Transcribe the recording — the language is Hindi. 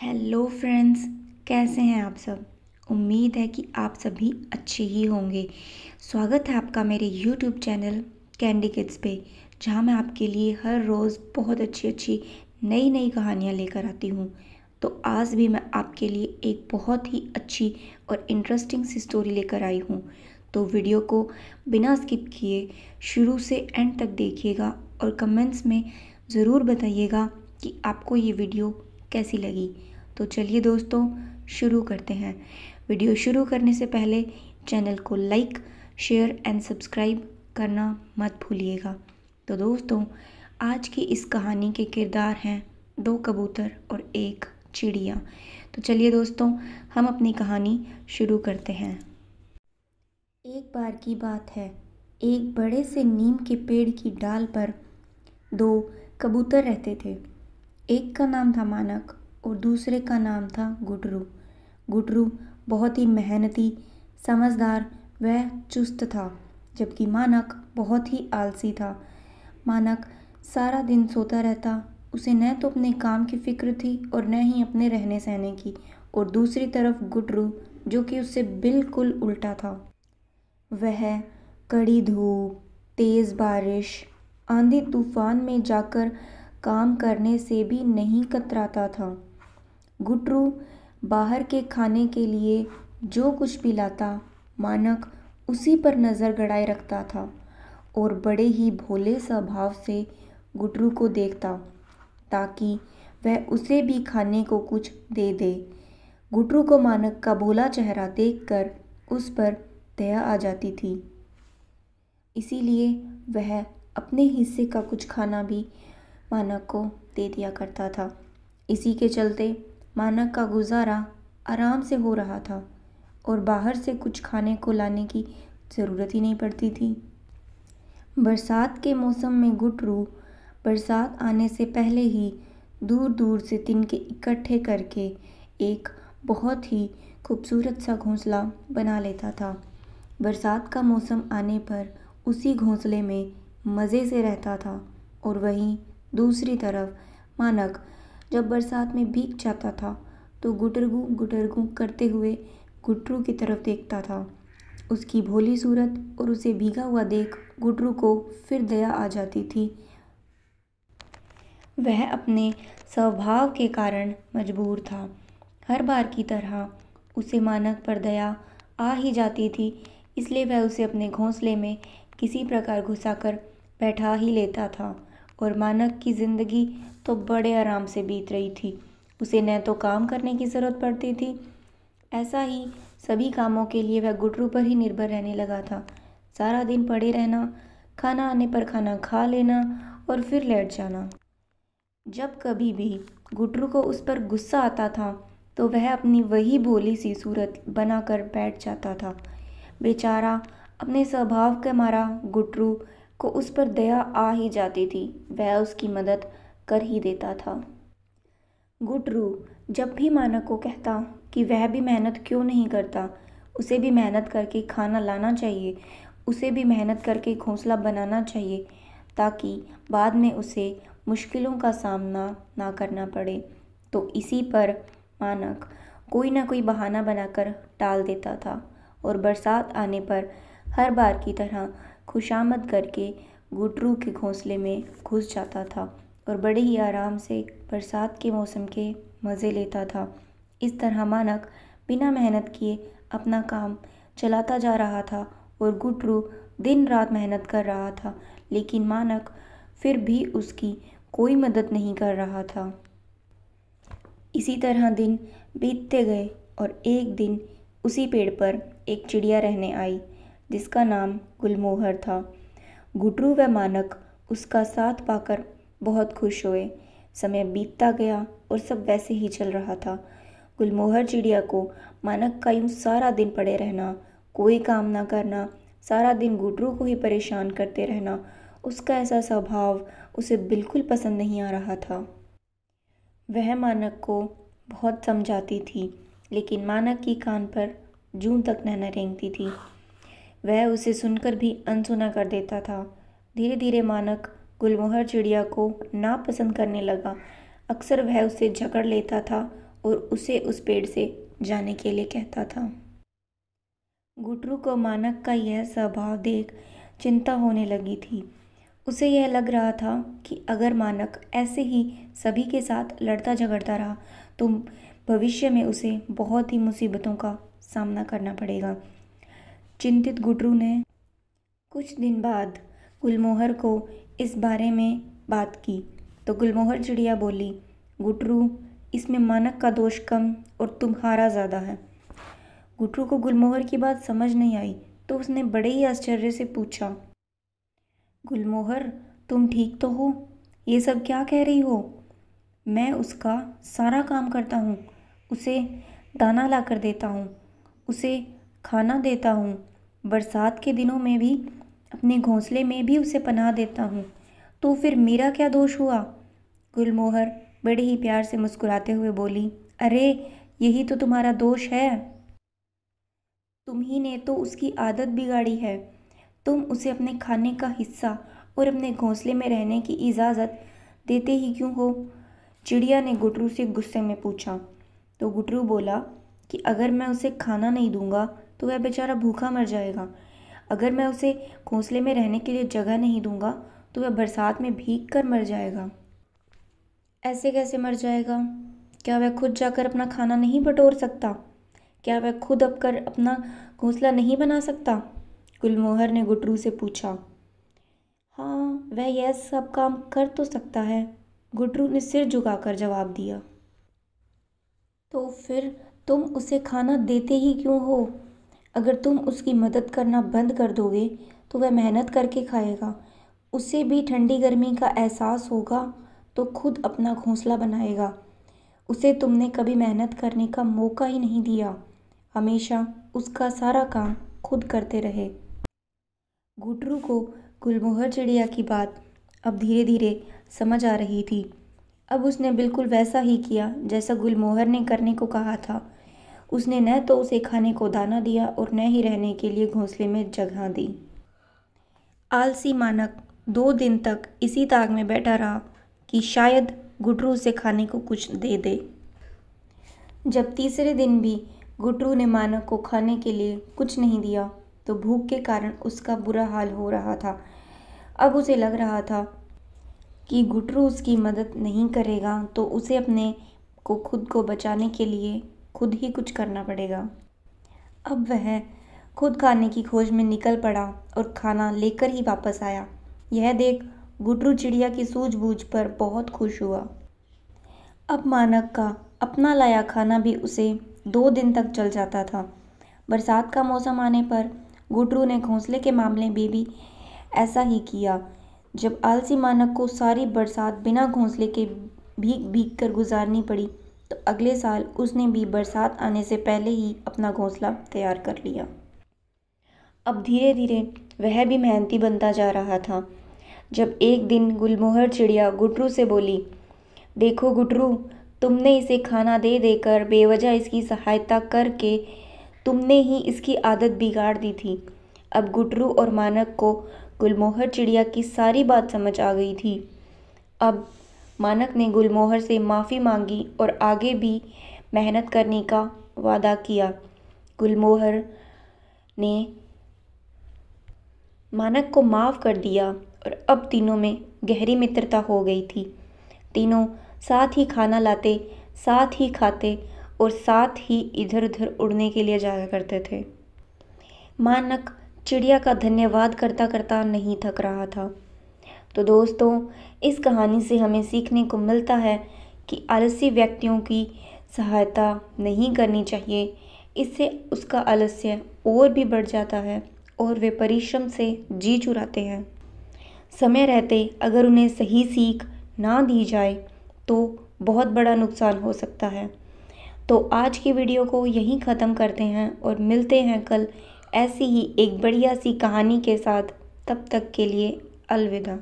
हेलो फ्रेंड्स कैसे हैं आप सब उम्मीद है कि आप सभी अच्छे ही होंगे स्वागत है आपका मेरे यूट्यूब चैनल कैंडी किड्स पे जहाँ मैं आपके लिए हर रोज़ बहुत अच्छी अच्छी नई नई कहानियाँ लेकर आती हूँ तो आज भी मैं आपके लिए एक बहुत ही अच्छी और इंटरेस्टिंग सी स्टोरी लेकर आई हूँ तो वीडियो को बिना स्किप किए शुरू से एंड तक देखिएगा और कमेंट्स में ज़रूर बताइएगा कि आपको ये वीडियो कैसी लगी तो चलिए दोस्तों शुरू करते हैं वीडियो शुरू करने से पहले चैनल को लाइक शेयर एंड सब्सक्राइब करना मत भूलिएगा तो दोस्तों आज की इस कहानी के किरदार हैं दो कबूतर और एक चिड़िया तो चलिए दोस्तों हम अपनी कहानी शुरू करते हैं एक बार की बात है एक बड़े से नीम के पेड़ की डाल पर दो कबूतर रहते थे एक का नाम था मानक और दूसरे का नाम था गुटरू गुटरू बहुत ही मेहनती समझदार व चुस्त था जबकि मानक बहुत ही आलसी था मानक सारा दिन सोता रहता उसे न तो अपने काम की फिक्र थी और न ही अपने रहने सहने की और दूसरी तरफ गुटरू जो कि उससे बिल्कुल उल्टा था वह कड़ी धूप तेज़ बारिश आंधी तूफान में जाकर काम करने से भी नहीं कतराता था गुटरू बाहर के खाने के लिए जो कुछ भी लाता मानक उसी पर नज़र गड़ाए रखता था और बड़े ही भोले स्वभाव से गुटरू को देखता ताकि वह उसे भी खाने को कुछ दे दे गुटरू को मानक का भोला चेहरा देखकर उस पर दया आ जाती थी इसीलिए वह अपने हिस्से का कुछ खाना भी मानक को दे दिया करता था इसी के चलते मानक का गुजारा आराम से हो रहा था और बाहर से कुछ खाने को लाने की ज़रूरत ही नहीं पड़ती थी बरसात के मौसम में गुटरू बरसात आने से पहले ही दूर दूर से तिनके इकट्ठे करके एक बहुत ही खूबसूरत सा घोंसला बना लेता था बरसात का मौसम आने पर उसी घोंसले में मज़े से रहता था और वहीं दूसरी तरफ मानक जब बरसात में भीग जाता था तो गुटरगू गुटरगू करते हुए गुटरू की तरफ देखता था उसकी भोली सूरत और उसे भीगा हुआ देख गुटरू को फिर दया आ जाती थी वह अपने स्वभाव के कारण मजबूर था हर बार की तरह उसे मानक पर दया आ ही जाती थी इसलिए वह उसे अपने घोंसले में किसी प्रकार घुसा कर बैठा ही लेता था और मानक की ज़िंदगी तो बड़े आराम से बीत रही थी उसे न तो काम करने की ज़रूरत पड़ती थी ऐसा ही सभी कामों के लिए वह गुटरू पर ही निर्भर रहने लगा था सारा दिन पड़े रहना खाना आने पर खाना खा लेना और फिर लेट जाना जब कभी भी गुटरू को उस पर गुस्सा आता था तो वह अपनी वही बोली सी सूरत बनाकर बैठ जाता था बेचारा अपने स्वभाव के मारा गुटरू को उस पर दया आ ही जाती थी वह उसकी मदद कर ही देता था गुटरू जब भी मानक को कहता कि वह भी मेहनत क्यों नहीं करता उसे भी मेहनत करके खाना लाना चाहिए उसे भी मेहनत करके घोंसला बनाना चाहिए ताकि बाद में उसे मुश्किलों का सामना ना करना पड़े तो इसी पर मानक कोई ना कोई बहाना बनाकर टाल देता था और बरसात आने पर हर बार की तरह खुशामद करके गुटरू के घोंसले में घुस जाता था और बड़े ही आराम से बरसात के मौसम के मज़े लेता था इस तरह मानक बिना मेहनत किए अपना काम चलाता जा रहा था और गुटरू दिन रात मेहनत कर रहा था लेकिन मानक फिर भी उसकी कोई मदद नहीं कर रहा था इसी तरह दिन बीतते गए और एक दिन उसी पेड़ पर एक चिड़िया रहने आई जिसका नाम गुलमोहर था गुटरू व मानक उसका साथ पाकर बहुत खुश हुए समय बीतता गया और सब वैसे ही चल रहा था गुलमोहर चिड़िया को मानक का यूँ सारा दिन पड़े रहना कोई काम ना करना सारा दिन गुटरू को ही परेशान करते रहना उसका ऐसा स्वभाव उसे बिल्कुल पसंद नहीं आ रहा था वह मानक को बहुत समझाती थी लेकिन मानक की कान पर जून तक नहना रेंगती थी वह उसे सुनकर भी अनसुना कर देता था धीरे धीरे मानक गुलमोहर चिड़िया को नापसंद करने लगा अक्सर वह उसे झगड़ लेता था और उसे उस पेड़ से जाने के लिए कहता था गुटरू को मानक का यह स्वभाव देख चिंता होने लगी थी उसे यह लग रहा था कि अगर मानक ऐसे ही सभी के साथ लड़ता झगड़ता रहा तो भविष्य में उसे बहुत ही मुसीबतों का सामना करना पड़ेगा चिंतित गुटरू ने कुछ दिन बाद गुलमोहर को इस बारे में बात की तो गुलमोहर चिड़िया बोली गुटरू इसमें मानक का दोष कम और तुम्हारा ज़्यादा है गुटरू को गुलमोहर की बात समझ नहीं आई तो उसने बड़े ही आश्चर्य से पूछा गुलमोहर तुम ठीक तो हो ये सब क्या कह रही हो मैं उसका सारा काम करता हूँ उसे दाना ला कर देता हूँ उसे खाना देता हूँ बरसात के दिनों में भी अपने घोंसले में भी उसे पना देता हूँ तो फिर मेरा क्या दोष हुआ गुलमोहर बड़े ही प्यार से मुस्कुराते हुए बोली अरे यही तो तुम्हारा दोष है तुम ही ने तो उसकी आदत बिगाड़ी है तुम उसे अपने खाने का हिस्सा और अपने घोंसले में रहने की इजाज़त देते ही क्यों हो चिड़िया ने गुटरू से गुस्से में पूछा तो गुटरू बोला कि अगर मैं उसे खाना नहीं दूंगा तो वह बेचारा भूखा मर जाएगा अगर मैं उसे घोंसले में रहने के लिए जगह नहीं दूंगा तो वह बरसात में भीग कर मर जाएगा ऐसे कैसे मर जाएगा क्या वह खुद जाकर अपना खाना नहीं बटोर सकता क्या वह खुद अब कर अपना घोंसला नहीं बना सकता गुलमोहर ने गुटरू से पूछा हाँ वह यह सब काम कर तो सकता है गुटरू ने सिर झुकाकर जवाब दिया तो फिर तुम उसे खाना देते ही क्यों हो अगर तुम उसकी मदद करना बंद कर दोगे तो वह मेहनत करके खाएगा उसे भी ठंडी गर्मी का एहसास होगा तो खुद अपना घोंसला बनाएगा उसे तुमने कभी मेहनत करने का मौका ही नहीं दिया हमेशा उसका सारा काम खुद करते रहे घुटरू को गुलमोहर चिड़िया की बात अब धीरे धीरे समझ आ रही थी अब उसने बिल्कुल वैसा ही किया जैसा गुलमोहर ने करने को कहा था उसने न तो उसे खाने को दाना दिया और न ही रहने के लिए घोंसले में जगह दी आलसी मानक दो दिन तक इसी ताग में बैठा रहा कि शायद गुटरू उसे खाने को कुछ दे दे जब तीसरे दिन भी गुटरू ने मानक को खाने के लिए कुछ नहीं दिया तो भूख के कारण उसका बुरा हाल हो रहा था अब उसे लग रहा था कि गुटरू उसकी मदद नहीं करेगा तो उसे अपने को खुद को बचाने के लिए खुद ही कुछ करना पड़ेगा अब वह खुद खाने की खोज में निकल पड़ा और खाना लेकर ही वापस आया यह देख गुटरू चिड़िया की सूझबूझ पर बहुत खुश हुआ अब मानक का अपना लाया खाना भी उसे दो दिन तक चल जाता था बरसात का मौसम आने पर गुटरू ने घोंसले के मामले में भी ऐसा ही किया जब आलसी मानक को सारी बरसात बिना घोंसले के भीग भीग कर गुजारनी पड़ी तो अगले साल उसने भी बरसात आने से पहले ही अपना घोंसला तैयार कर लिया अब धीरे धीरे वह भी मेहनती बनता जा रहा था जब एक दिन गुलमोहर चिड़िया गुटरू से बोली देखो गुटरू तुमने इसे खाना दे देकर बेवजह इसकी सहायता करके तुमने ही इसकी आदत बिगाड़ दी थी अब गुटरू और मानक को गुलमोहर चिड़िया की सारी बात समझ आ गई थी अब मानक ने गुलमोहर से माफ़ी मांगी और आगे भी मेहनत करने का वादा किया गुलमोहर ने मानक को माफ़ कर दिया और अब तीनों में गहरी मित्रता हो गई थी तीनों साथ ही खाना लाते साथ ही खाते और साथ ही इधर उधर उड़ने के लिए जाया करते थे मानक चिड़िया का धन्यवाद करता करता नहीं थक रहा था तो दोस्तों इस कहानी से हमें सीखने को मिलता है कि आलसी व्यक्तियों की सहायता नहीं करनी चाहिए इससे उसका आलस्य और भी बढ़ जाता है और वे परिश्रम से जी चुराते हैं समय रहते अगर उन्हें सही सीख ना दी जाए तो बहुत बड़ा नुकसान हो सकता है तो आज की वीडियो को यहीं ख़त्म करते हैं और मिलते हैं कल ऐसी ही एक बढ़िया सी कहानी के साथ तब तक के लिए अलविदा